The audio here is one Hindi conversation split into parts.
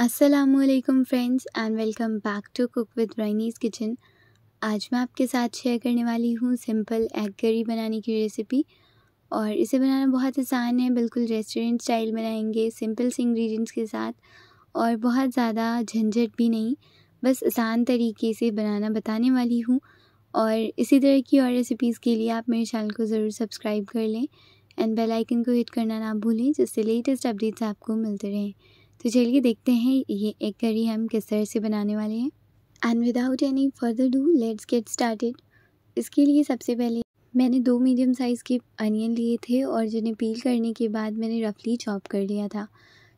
Aslam friends and welcome back to cook with ब्राइनीज किचन आज मैं आपके साथ शेयर करने वाली हूँ सिंपल एग करी बनाने की रेसिपी और इसे बनाना बहुत आसान है बिल्कुल रेस्टोरेंट स्टाइल बनाएंगे सिंपल से इंग्रेडिएंट्स के साथ और बहुत ज़्यादा झंझट भी नहीं बस आसान तरीके से बनाना बताने वाली हूँ और इसी तरह की और रेसिपीज़ के लिए आप मेरे चैनल को ज़रूर सब्सक्राइब कर लें एंड बेलाइकन को हिट करना ना भूलें जिससे लेटेस्ट अपडेट्स आपको मिलते रहें तो चलिए देखते हैं ये एग करी हम किस तरह से बनाने वाले हैं and without any further do let's get started इसके लिए सबसे पहले मैंने दो मीडियम साइज़ के अनियन लिए थे और जिन्हें पील करने के बाद मैंने रफली चॉप कर लिया था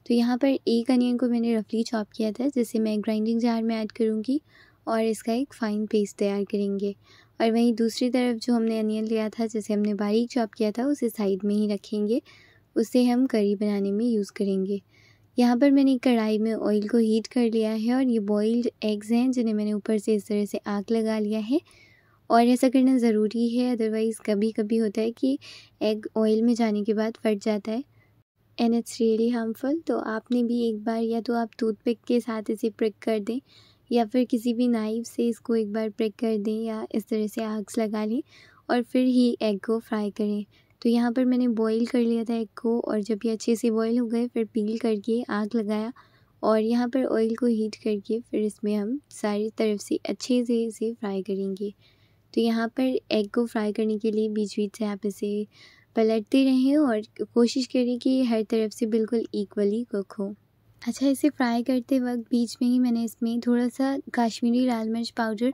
तो यहाँ पर एक अनियन को मैंने रफली चॉप किया था जिसे मैं ग्राइंडिंग जार में ऐड करूँगी और इसका एक फ़ाइन पेस्ट तैयार करेंगे और वहीं दूसरी तरफ जो हमने अनियन लिया था जिसे हमने बारीक चॉप किया था उसे साइड में ही रखेंगे उसे हम करी बनाने में यूज़ करेंगे यहाँ पर मैंने कढ़ाई में ऑयल को हीट कर लिया है और ये बॉइल्ड एग्ज़ हैं जिन्हें मैंने ऊपर से इस तरह से आग लगा लिया है और ऐसा करना ज़रूरी है अदरवाइज़ कभी कभी होता है कि एग ऑयल में जाने के बाद फट जाता है एंड इट्स रियली हार्मफुल तो आपने भी एक बार या तो आप टूथपिक के साथ इसे प्रिक कर दें या फिर किसी भी नाइफ से इसको एक बार प्रिक कर दें या इस तरह से आग्स लगा लें और फिर ही एग को फ्राई करें तो यहाँ पर मैंने बॉईल कर लिया था एग को और जब ये अच्छे से बॉईल हो गए फिर पील करके आग लगाया और यहाँ पर ऑयल को हीट करके फिर इसमें हम सारी तरफ से अच्छे से इसे फ्राई करेंगे तो यहाँ पर एग को फ्राई करने के लिए बीच बीच से आप इसे पलटते रहें और कोशिश करें कि हर तरफ से बिल्कुल इक्वली कुक हो अच्छा इसे फ्राई करते वक्त बीच में ही मैंने इसमें थोड़ा सा काश्मीरी लाल मिर्च पाउडर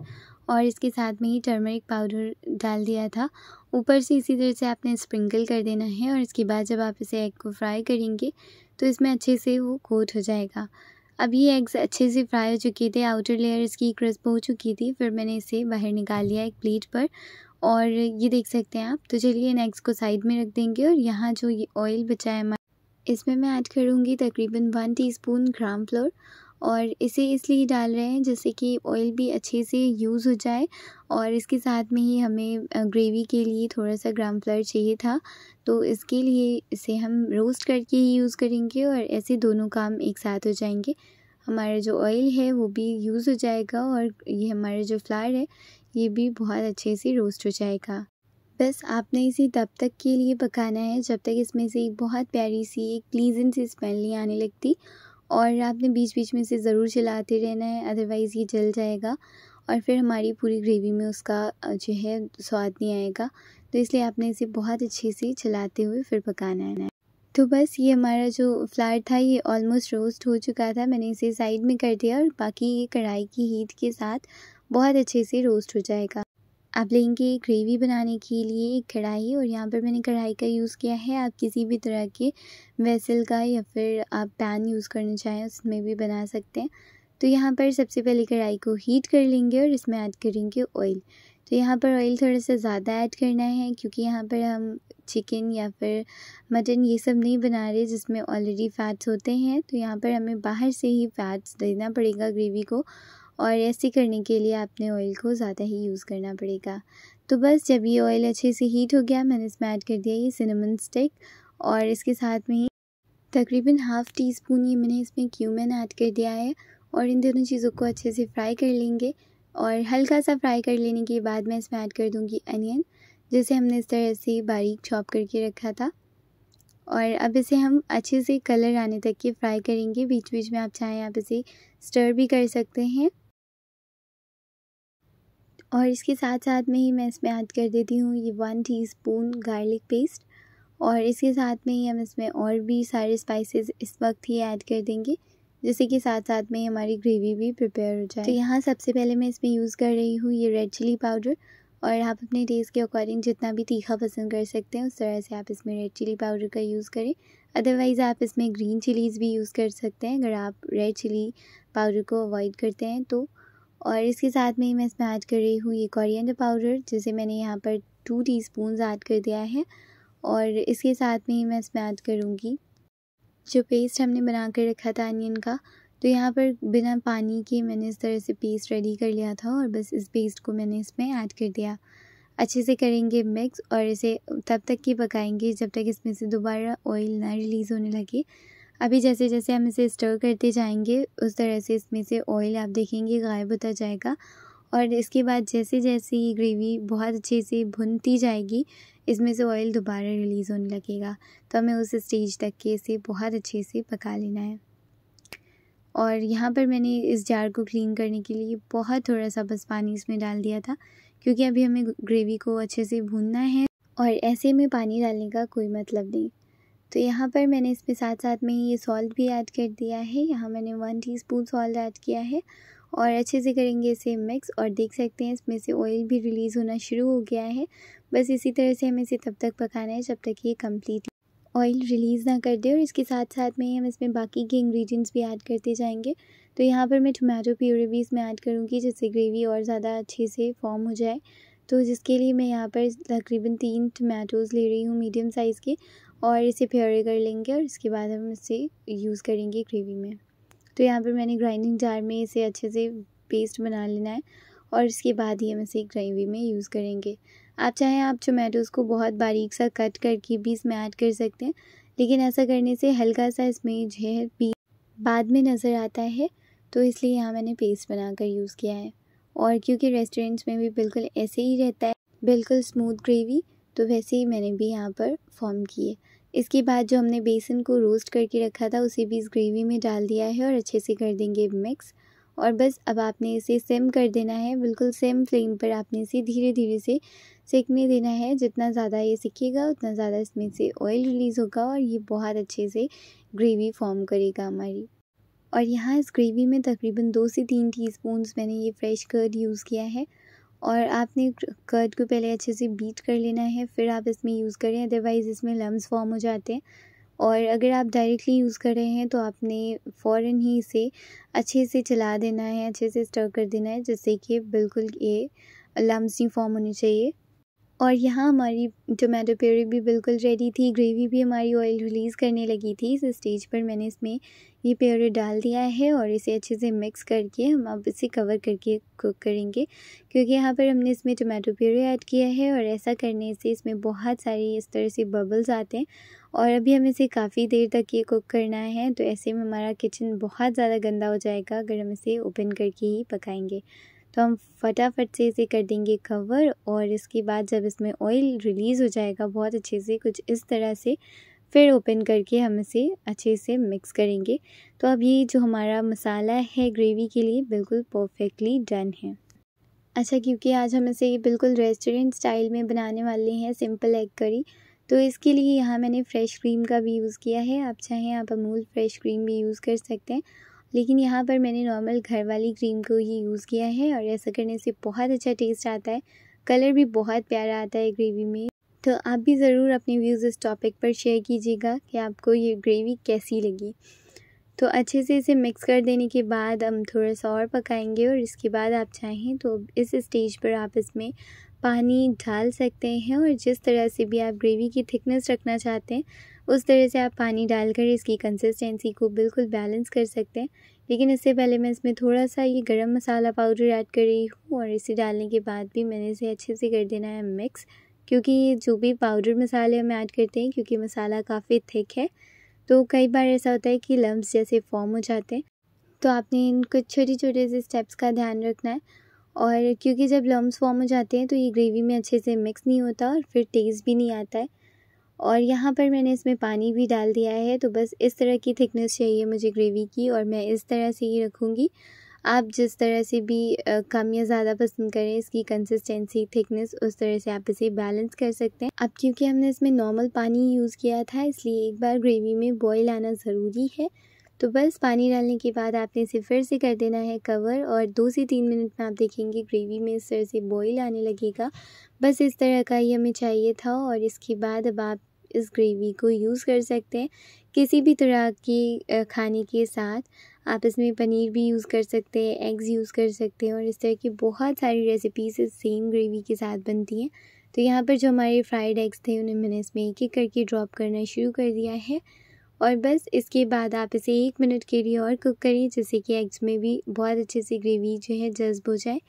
और इसके साथ में ही टर्मरिक पाउडर डाल दिया था ऊपर से इसी तरह से आपने स्प्रिंकल कर देना है और इसके बाद जब आप इसे एग को फ्राई करेंगे तो इसमें अच्छे से वो कोट हो जाएगा अब ये एग्स अच्छे से फ्राई हो चुके थे आउटर लेयर इसकी क्रिस्प हो चुकी थी फिर मैंने इसे बाहर निकाल लिया एक प्लेट पर और ये देख सकते हैं आप तो चलिए इन एग्स को साइड में रख देंगे और यहाँ जो ये ऑयल बचा है इसमें मैं ऐड करूँगी तकरीबन वन टीस्पून ग्राम फ्लोर और इसे इसलिए डाल रहे हैं जैसे कि ऑयल भी अच्छे से यूज़ हो जाए और इसके साथ में ही हमें ग्रेवी के लिए थोड़ा सा ग्राम फ्लर चाहिए था तो इसके लिए इसे हम रोस्ट करके ही यूज़ करेंगे और ऐसे दोनों काम एक साथ हो जाएंगे हमारा जो ऑयल है वो भी यूज़ हो जाएगा और ये हमारा जो फ्लार है ये भी बहुत अच्छे से रोस्ट हो जाएगा बस आपने इसे तब तक के लिए पकाना है जब तक इसमें से एक बहुत प्यारी सी एक प्लीजेंट सी स्मेल नहीं आने लगती और आपने बीच बीच में इसे ज़रूर चलाते रहना है अदरवाइज़ ये जल जाएगा और फिर हमारी पूरी ग्रेवी में उसका जो है स्वाद नहीं आएगा तो इसलिए आपने इसे बहुत अच्छे से चलाते हुए फिर पकाना है तो बस ये हमारा जो फ्लावर था ये ऑलमोस्ट रोस्ट हो चुका था मैंने इसे साइड में कर दिया और बाकी ये कढ़ाई की हीट के साथ बहुत अच्छे से रोस्ट हो जाएगा आप लेंगे ग्रेवी बनाने के लिए एक कढ़ाई और यहाँ पर मैंने कढ़ाई का यूज़ किया है आप किसी भी तरह के वेसल का या फिर आप पैन यूज़ करना चाहें उसमें भी बना सकते हैं तो यहाँ पर सबसे पहले कढ़ाई को हीट कर लेंगे और इसमें ऐड करेंगे ऑयल तो यहाँ पर ऑयल थोड़ा सा ज़्यादा ऐड करना है क्योंकि यहाँ पर हम चिकन या फिर मटन ये सब नहीं बना रहे जिसमें ऑलरेडी फैट्स होते हैं तो यहाँ पर हमें बाहर से ही फैट्स देना पड़ेगा ग्रेवी को और ऐसे करने के लिए आपने ऑयल को ज़्यादा ही यूज़ करना पड़ेगा तो बस जब ये ऑयल अच्छे से हीट हो गया मैंने इसमें ऐड कर दिया ये सिनेमन स्टिक और इसके साथ में ही तकरीबन हाफ़ टी स्पून ये मैंने इसमें क्यूमन ऐड कर दिया है और इन दोनों चीज़ों को अच्छे से फ्राई कर लेंगे और हल्का सा फ्राई कर लेने के बाद मैं इसमें ऐड कर दूँगी अनियन जिसे हमने इस तरह से बारीक चॉप करके रखा था और अब इसे हम अच्छे से कलर आने तक के फ्राई करेंगे बीच बीच में आप चाहें आप इसे स्टर भी कर सकते हैं और इसके साथ साथ में ही मैं इसमें ऐड कर देती हूँ ये वन टीस्पून गार्लिक पेस्ट और इसके साथ में ही हम इसमें और भी सारे स्पाइसेस इस वक्त ही ऐड कर देंगे जिससे कि साथ साथ में हमारी ग्रेवी भी प्रिपेयर हो जाए तो यहाँ सबसे पहले मैं इसमें यूज़ कर रही हूँ ये रेड चिली पाउडर और आप अपने टेस्ट के अकॉर्डिंग जितना भी तीखा पसंद कर सकते हैं उस तरह से आप इसमें रेड चिली पाउडर का यूज़ करें अदरवाइज़ आप इसमें ग्रीन चिलीज़ भी यूज़ कर सकते हैं अगर आप रेड चिली पाउडर को अवॉइड करते हैं तो और इसके साथ में ही मैं इसमें ऐड कर रही हूँ ये कोरिएंडर पाउडर जिसे मैंने यहाँ पर टू टी स्पून ऐड कर दिया है और इसके साथ में ही मैं इसमें ऐड करूँगी जो पेस्ट हमने बना कर रखा था अनियन का तो यहाँ पर बिना पानी के मैंने इस तरह से पेस्ट रेडी कर लिया था और बस इस पेस्ट को मैंने इसमें ऐड कर दिया अच्छे से करेंगे मिक्स और इसे तब तक ही पकाएंगे जब तक इसमें से दोबारा ऑयल ना रिलीज़ होने लगे अभी जैसे जैसे हम इसे स्टर करते जाएंगे उस तरह से इसमें से ऑयल आप देखेंगे गायब होता जाएगा और इसके बाद जैसे जैसे ये ग्रेवी बहुत अच्छे से भुनती जाएगी इसमें से ऑयल दोबारा रिलीज़ होने लगेगा तो हमें उस स्टेज तक के इसे बहुत अच्छे से पका लेना है और यहाँ पर मैंने इस जार को क्लीन करने के लिए बहुत थोड़ा सा बस पानी इसमें डाल दिया था क्योंकि अभी हमें ग्रेवी को अच्छे से भूनना है और ऐसे में पानी डालने का कोई मतलब नहीं तो यहाँ पर मैंने इसमें साथ साथ में ही ये सॉल्ट भी ऐड कर दिया है यहाँ मैंने वन टीस्पून सॉल्ट ऐड किया है और अच्छे से करेंगे इसे मिक्स और देख सकते हैं इसमें से ऑयल भी रिलीज़ होना शुरू हो गया है बस इसी तरह से हमें इसे तब तक पकाना है जब तक ये कम्प्लीट ऑयल रिलीज़ ना कर दे और इसके साथ साथ में हम इसमें बाकी के इंग्रेडिएंट्स भी ऐड करते जाएंगे तो यहाँ पर मैं टोमेटो प्यूरी भी इसमें ऐड करूँगी जिससे ग्रेवी और ज़्यादा अच्छे से फॉर्म हो जाए तो जिसके लिए मैं यहाँ पर तकरीबन तीन टमाटोज़ ले रही हूँ मीडियम साइज़ के और इसे प्योरे कर लेंगे और इसके बाद हम इसे यूज़ करेंगे ग्रेवी में तो यहाँ पर मैंने ग्राइंडिंग जार में इसे अच्छे से पेस्ट बना लेना है और इसके बाद ही हम इसे ग्रेवी में यूज़ करेंगे आप चाहें आप टोमेटोज़ को बहुत बारीक सा कट करके भी इसमें ऐड कर सकते हैं लेकिन ऐसा करने से हल्का सा इसमें जहर भी बाद में नज़र आता है तो इसलिए यहाँ मैंने पेस्ट बनाकर यूज़ किया है और क्योंकि रेस्टोरेंट्स में भी बिल्कुल ऐसे ही रहता है बिल्कुल स्मूथ ग्रेवी तो वैसे ही मैंने भी यहाँ पर फॉर्म किए इसके बाद जो हमने बेसन को रोस्ट करके रखा था उसे भी इस ग्रेवी में डाल दिया है और अच्छे से कर देंगे मिक्स और बस अब आपने इसे सिम कर देना है बिल्कुल सेम फ्लेम पर आपने इसे धीरे धीरे से सेकने देना है जितना ज़्यादा ये सीखेगा उतना ज़्यादा इसमें से ऑयल रिलीज़ होगा और ये बहुत अच्छे से ग्रेवी फॉर्म करेगा हमारी और यहाँ इस ग्रेवी में तकरीबन दो से तीन टीस्पून मैंने ये फ्रेश कर्ड यूज़ किया है और आपने कर्ड को पहले अच्छे से बीट कर लेना है फिर आप इसमें यूज़ करें अदरवाइज़ इसमें लम्स फॉर्म हो जाते हैं और अगर आप डायरेक्टली यूज़ कर रहे हैं तो आपने फ़ौर ही इसे अच्छे से चला देना है अच्छे से स्टर कर देना है जिससे कि बिल्कुल ये लम्स नहीं फॉर्म होने चाहिए और यहाँ हमारी टोमेटो प्यूरी भी बिल्कुल रेडी थी ग्रेवी भी हमारी ऑयल रिलीज़ करने लगी थी इस स्टेज पर मैंने इसमें ये प्योरी डाल दिया है और इसे अच्छे से मिक्स करके हम अब इसे कवर करके कुक करेंगे क्योंकि यहाँ पर हमने इसमें टोमेटो प्योरी ऐड किया है और ऐसा करने से इसमें बहुत सारी इस तरह से बबल्स आते हैं और अभी हमें इसे काफ़ी देर तक ये कुक करना है तो ऐसे में हमारा किचन बहुत ज़्यादा गंदा हो जाएगा अगर हम इसे ओपन करके ही पकाएँगे तो हम फटाफट से इसे कर देंगे कवर और इसके बाद जब इसमें ऑयल रिलीज़ हो जाएगा बहुत अच्छे से कुछ इस तरह से फिर ओपन करके हम इसे अच्छे से मिक्स करेंगे तो अब ये जो हमारा मसाला है ग्रेवी के लिए बिल्कुल परफेक्टली डन है अच्छा क्योंकि आज हम इसे बिल्कुल रेस्टोरेंट स्टाइल में बनाने वाले हैं सिंपल एग करी तो इसके लिए यहाँ मैंने फ़्रेश क्रीम का भी यूज़ किया है आप चाहें आप अमूल फ्रेश क्रीम भी यूज़ कर सकते हैं लेकिन यहाँ पर मैंने नॉर्मल घर वाली क्रीम को ही यूज़ किया है और ऐसा करने से बहुत अच्छा टेस्ट आता है कलर भी बहुत प्यारा आता है ग्रेवी में तो आप भी ज़रूर अपने व्यूज़ इस टॉपिक पर शेयर कीजिएगा कि आपको ये ग्रेवी कैसी लगी तो अच्छे से इसे मिक्स कर देने के बाद हम थोड़ा सा और पकाएंगे और इसके बाद आप चाहें तो इस स्टेज पर आप इसमें पानी डाल सकते हैं और जिस तरह से भी आप ग्रेवी की थिकनेस रखना चाहते हैं उस तरह से आप पानी डालकर इसकी कंसिस्टेंसी को बिल्कुल बैलेंस कर सकते हैं लेकिन इससे पहले मैं इसमें थोड़ा सा ये गरम मसाला पाउडर ऐड कर रही हूँ और इसे डालने के बाद भी मैंने इसे अच्छे से कर देना है मिक्स क्योंकि जो भी पाउडर मसाले हम ऐड करते हैं क्योंकि मसाला काफ़ी थिक है तो कई बार ऐसा होता है कि लम्ब जैसे फॉर्म हो जाते हैं तो आपने इन कुछ छोटे छोटे से स्टेप्स का ध्यान रखना है और क्योंकि जब लम्ब फॉर्म हो जाते हैं तो ये ग्रेवी में अच्छे से मिक्स नहीं होता और फिर टेस्ट भी नहीं आता है और यहाँ पर मैंने इसमें पानी भी डाल दिया है तो बस इस तरह की थिकनेस चाहिए मुझे ग्रेवी की और मैं इस तरह से ही रखूँगी आप जिस तरह से भी कम या ज़्यादा पसंद करें इसकी कंसिस्टेंसी थिकनेस उस तरह से आप इसे बैलेंस कर सकते हैं अब क्योंकि हमने इसमें नॉर्मल पानी यूज़ किया था इसलिए एक बार ग्रेवी में बॉईल आना ज़रूरी है तो बस पानी डालने के बाद आपने इसे फिर से कर देना है कवर और दो से तीन मिनट में आप देखेंगे ग्रेवी में इस तरह से बॉईल आने लगेगा बस इस तरह का ही हमें चाहिए था और इसके बाद अब आप इस ग्रेवी को यूज़ कर सकते हैं किसी भी तरह के खाने के साथ आप इसमें पनीर भी यूज़ कर सकते हैं एग्स यूज़ कर सकते हैं और इस तरह की बहुत सारी रेसिपीज़ इस सेम ग्रेवी के साथ बनती हैं तो यहाँ पर जो हमारे फ्राइड एग्स थे उन्हें मैंने इसमें एक एक करके ड्रॉप करना शुरू कर दिया है और बस इसके बाद आप इसे एक मिनट के लिए और कुक करें जिससे कि एग्स में भी बहुत अच्छे से ग्रेवी जो है जज्ब हो जाए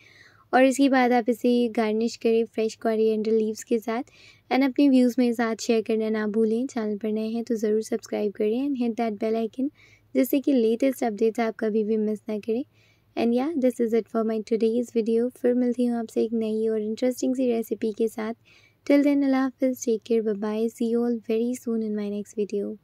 और इसके बाद आप इसे गार्निश करें फ्रेश कॉरिएंडर लीव्स के साथ एंड अपने व्यूज़ मेरे साथ शेयर करना ना भूलें चैनल पर नए हैं तो ज़रूर सब्सक्राइब करें and hit that bell icon जिससे कि लेटेस्ट अपडेट्स आप कभी भी मिस ना करें and yeah this is it for my today's video फिर मिलती हूँ आपसे एक नई और इंटरेस्टिंग सी रेसिपी के साथ टिल देन अल्लाह हाफिज़ take care bye see all very soon in my next video